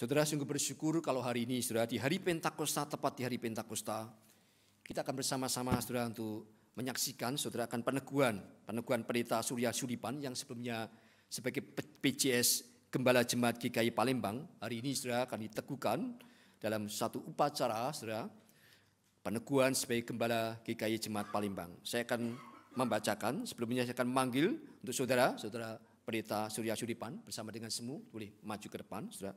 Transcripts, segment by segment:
Saudara sungguh bersyukur kalau hari ini saudara di hari Pentakosta, tepat di hari Pentakosta, kita akan bersama-sama saudara untuk menyaksikan saudara akan peneguhan, peneguhan pendeta Surya Sulipan yang sebelumnya sebagai PCS Gembala Jemaat GKI Palembang, hari ini saudara akan diteguhkan dalam satu upacara saudara peneguhan sebagai Gembala GKI Jemaat Palembang. Saya akan membacakan, sebelumnya saya akan memanggil untuk saudara, saudara pendeta Surya Sulipan bersama dengan semua, boleh maju ke depan saudara.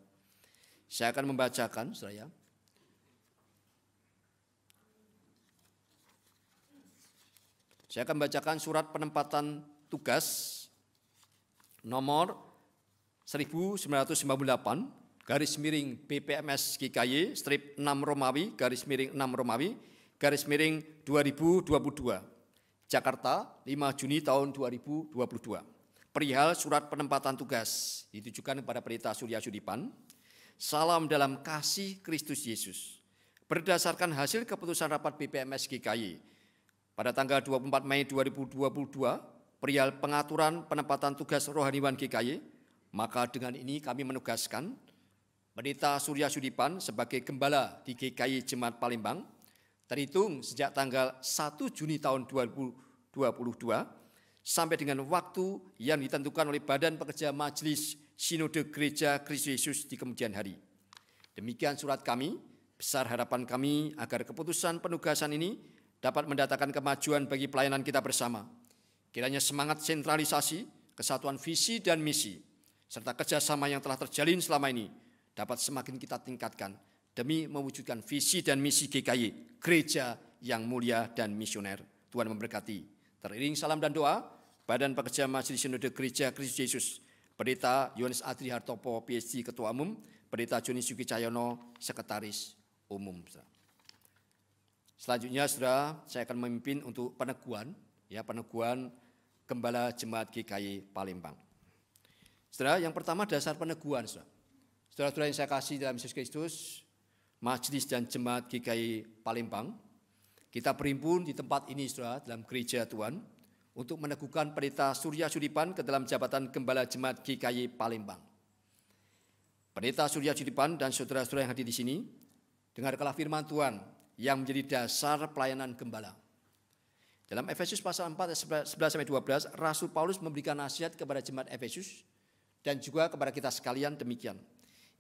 Saya akan membacakan, saya. Saya akan membacakan surat penempatan tugas nomor 1998 garis miring BPMS GKY strip 6 Romawi garis miring 6 Romawi garis miring 2022 Jakarta 5 Juni tahun 2022 perihal surat penempatan tugas ditujukan kepada Perita Surya Sudipan Salam dalam kasih Kristus Yesus. Berdasarkan hasil keputusan rapat BPMS GKI pada tanggal 24 Mei 2022 perihal pengaturan penempatan tugas rohaniwan GKI, maka dengan ini kami menugaskan Pendeta Surya Sudipan sebagai gembala di GKI Jemaat Palembang terhitung sejak tanggal 1 Juni tahun 2022 sampai dengan waktu yang ditentukan oleh Badan Pekerja Majelis Sinode Gereja Kristus Yesus di kemudian hari. Demikian surat kami, besar harapan kami agar keputusan penugasan ini dapat mendatangkan kemajuan bagi pelayanan kita bersama. Kiranya semangat sentralisasi, kesatuan visi dan misi, serta kerjasama yang telah terjalin selama ini dapat semakin kita tingkatkan demi mewujudkan visi dan misi GKY, gereja yang mulia dan misioner. Tuhan memberkati. Teriring salam dan doa, Badan Pekerja Majelis Sinode Gereja Kristus Yesus Pendeta Yohanes Adri Hartopo, PhD Ketua Umum, Pendeta Joni Suki Cahyono, Sekretaris Umum. Selanjutnya, saudara, saya akan memimpin untuk peneguhan, ya peneguhan Gembala Jemaat GKI Palembang. Saudara, yang pertama dasar peneguhan, saudara. Saudara-saudara yang saya kasih dalam Yesus Kristus, Majelis dan Jemaat GKI Palembang, kita berhimpun di tempat ini, saudara, dalam gereja Tuhan, untuk meneguhkan pendeta Surya Sudipan ke dalam jabatan Gembala Jemaat GKY Palembang. Pendeta Surya Sudipan dan saudara-saudara yang hadir di sini, dengarkanlah firman Tuhan yang menjadi dasar pelayanan gembala. Dalam Efesus pasal 4 11 12, Rasul Paulus memberikan nasihat kepada jemaat Efesus dan juga kepada kita sekalian demikian.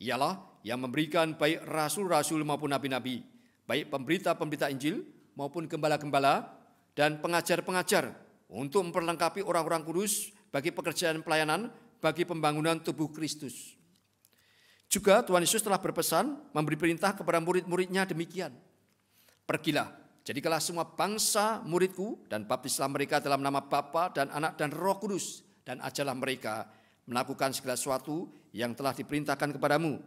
Ialah yang memberikan baik rasul-rasul maupun nabi-nabi, baik pemberita-pemberita Injil maupun gembala-gembala dan pengajar-pengajar untuk memperlengkapi orang-orang kudus bagi pekerjaan pelayanan bagi pembangunan tubuh Kristus. Juga Tuhan Yesus telah berpesan memberi perintah kepada murid-muridnya demikian. Pergilah, jadikanlah semua bangsa muridku dan baptislah mereka dalam nama Bapa dan Anak dan Roh Kudus dan ajalah mereka melakukan segala sesuatu yang telah diperintahkan kepadamu.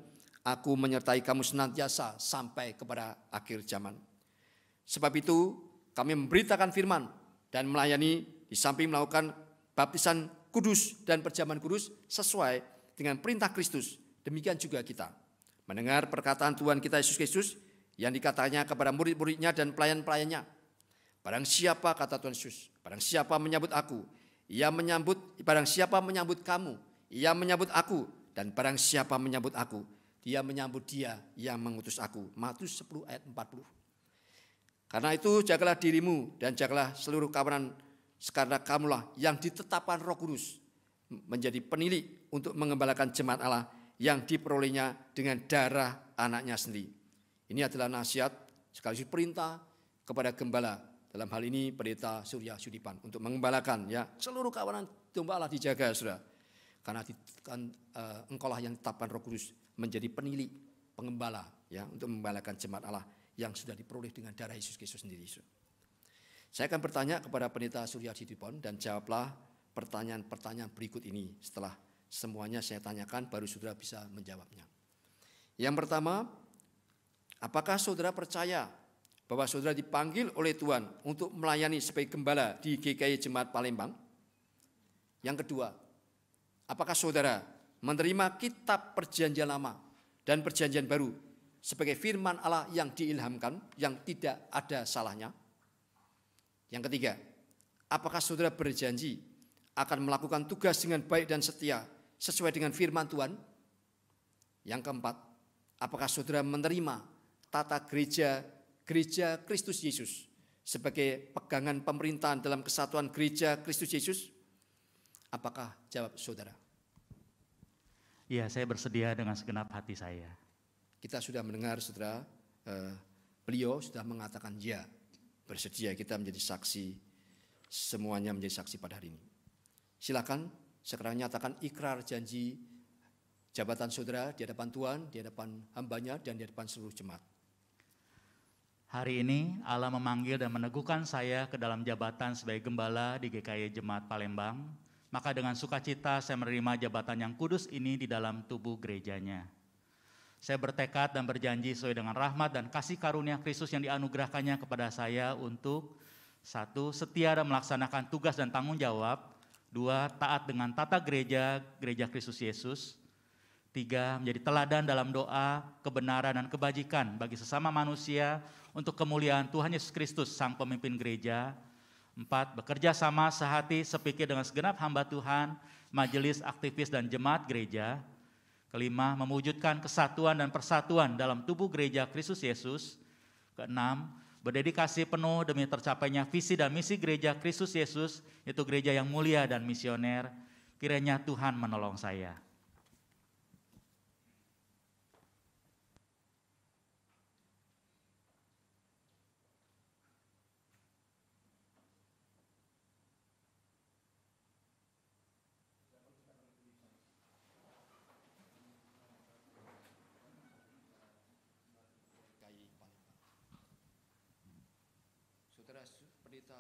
Aku menyertai kamu senantiasa sampai kepada akhir zaman. Sebab itu kami memberitakan firman dan melayani di samping melakukan baptisan kudus dan perjamuan kudus sesuai dengan perintah Kristus. Demikian juga kita. Mendengar perkataan Tuhan kita Yesus Kristus yang dikatanya kepada murid-muridnya dan pelayan-pelayannya. Barang siapa kata Tuhan Yesus, barang siapa menyambut aku, ia menyambut, barang siapa menyambut kamu, ia menyambut aku, dan barang siapa menyambut aku, dia menyambut dia yang mengutus aku. Matius 10 ayat 40. Karena itu jagalah dirimu dan jagalah seluruh kawanan karena kamulah yang ditetapkan roh kudus menjadi penilik untuk mengembalakan jemaat Allah yang diperolehnya dengan darah anaknya sendiri. Ini adalah nasihat sekaligus perintah kepada gembala dalam hal ini pendeta Surya Sudipan untuk mengembalakan ya seluruh kawanan domba Allah dijaga sudah Karena kan, uh, eh, engkau yang ditetapkan Roh Kudus menjadi penilik pengembala ya untuk mengembalakan jemaat Allah yang sudah diperoleh dengan darah Yesus Kristus sendiri. Sudah. Saya akan bertanya kepada Pendeta Surya Sidipon dan jawablah pertanyaan-pertanyaan berikut ini setelah semuanya saya tanyakan baru saudara bisa menjawabnya. Yang pertama, apakah saudara percaya bahwa saudara dipanggil oleh Tuhan untuk melayani sebagai gembala di GKI Jemaat Palembang? Yang kedua, apakah saudara menerima kitab perjanjian lama dan perjanjian baru sebagai firman Allah yang diilhamkan yang tidak ada salahnya? Yang ketiga, apakah saudara berjanji akan melakukan tugas dengan baik dan setia sesuai dengan firman Tuhan? Yang keempat, apakah saudara menerima tata gereja gereja Kristus Yesus sebagai pegangan pemerintahan dalam kesatuan gereja Kristus Yesus? Apakah jawab saudara? Ya, saya bersedia dengan segenap hati saya. Kita sudah mendengar saudara, eh, beliau sudah mengatakan ya bersedia kita menjadi saksi, semuanya menjadi saksi pada hari ini. Silakan sekarang nyatakan ikrar janji jabatan saudara di hadapan Tuhan, di hadapan hambanya, dan di hadapan seluruh jemaat. Hari ini Allah memanggil dan meneguhkan saya ke dalam jabatan sebagai gembala di GKI Jemaat Palembang. Maka dengan sukacita saya menerima jabatan yang kudus ini di dalam tubuh gerejanya. Saya bertekad dan berjanji sesuai dengan rahmat dan kasih karunia Kristus yang dianugerahkannya kepada saya untuk satu, setia dan melaksanakan tugas dan tanggung jawab. Dua, taat dengan tata gereja, gereja Kristus Yesus. Tiga, menjadi teladan dalam doa, kebenaran, dan kebajikan bagi sesama manusia untuk kemuliaan Tuhan Yesus Kristus, Sang Pemimpin Gereja. Empat, bekerja sama sehati sepikir dengan segenap hamba Tuhan, majelis, aktivis, dan jemaat gereja. Kelima, mewujudkan kesatuan dan persatuan dalam tubuh gereja Kristus Yesus. Keenam, berdedikasi penuh demi tercapainya visi dan misi gereja Kristus Yesus, yaitu gereja yang mulia dan misioner. Kiranya Tuhan menolong saya.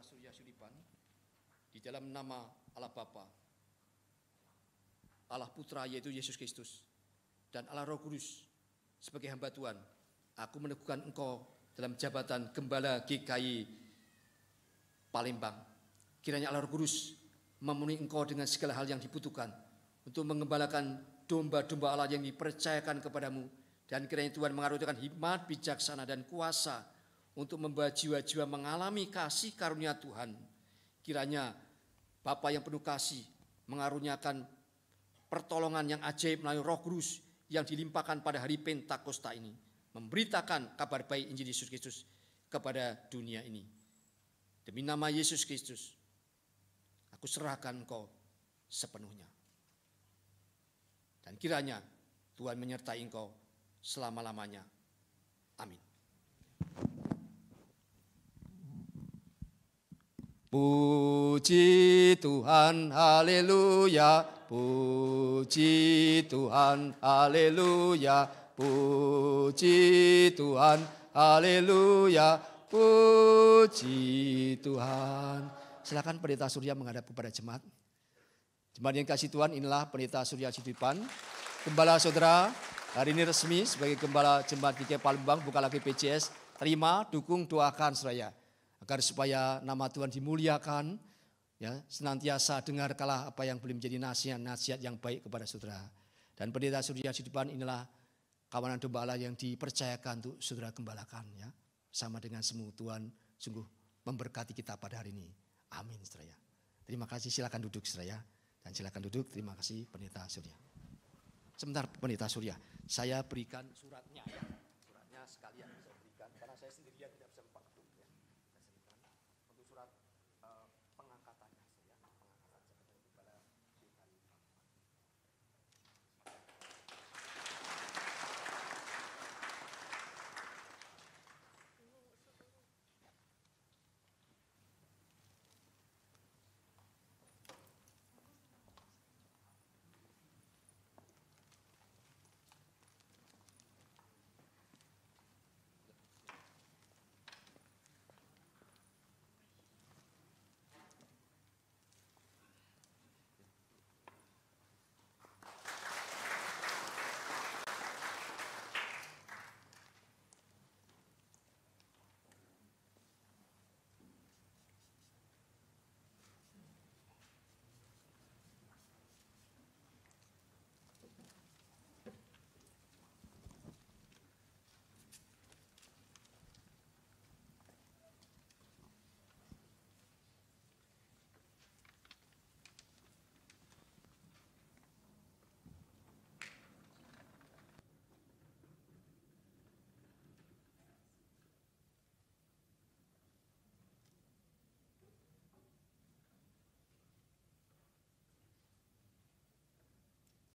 Surya Sudipan di dalam nama Allah Bapa, Allah Putra yaitu Yesus Kristus dan Allah Roh Kudus sebagai hamba Tuhan. Aku meneguhkan engkau dalam jabatan gembala GKI Palembang. Kiranya Allah Roh Kudus memenuhi engkau dengan segala hal yang dibutuhkan untuk mengembalakan domba-domba Allah yang dipercayakan kepadamu dan kiranya Tuhan mengaruhkan hikmat, bijaksana dan kuasa untuk membawa jiwa-jiwa mengalami kasih karunia Tuhan. Kiranya Bapa yang penuh kasih mengaruniakan pertolongan yang ajaib melalui roh kudus yang dilimpahkan pada hari Pentakosta ini. Memberitakan kabar baik Injil Yesus Kristus kepada dunia ini. Demi nama Yesus Kristus, aku serahkan kau sepenuhnya. Dan kiranya Tuhan menyertai engkau selama-lamanya. Amin. Puji Tuhan, haleluya. Puji Tuhan, haleluya. Puji Tuhan, haleluya. Puji Tuhan. Silakan pendeta surya menghadap kepada jemaat. Jemaat yang kasih Tuhan inilah pendeta surya Sidipan. Gembala saudara, hari ini resmi sebagai gembala jemaat GK Palembang, buka lagi PCS. Terima, dukung, doakan saudara agar supaya nama Tuhan dimuliakan ya senantiasa dengarkanlah apa yang boleh menjadi nasihat-nasihat yang baik kepada saudara dan pendeta Surya sudipan inilah kawanan domba Allah yang dipercayakan untuk saudara gembalakan ya sama dengan semua Tuhan sungguh memberkati kita pada hari ini amin saudara ya. terima kasih silakan duduk saudara ya. dan silakan duduk terima kasih pendeta Surya sebentar pendeta Surya saya berikan suratnya ya.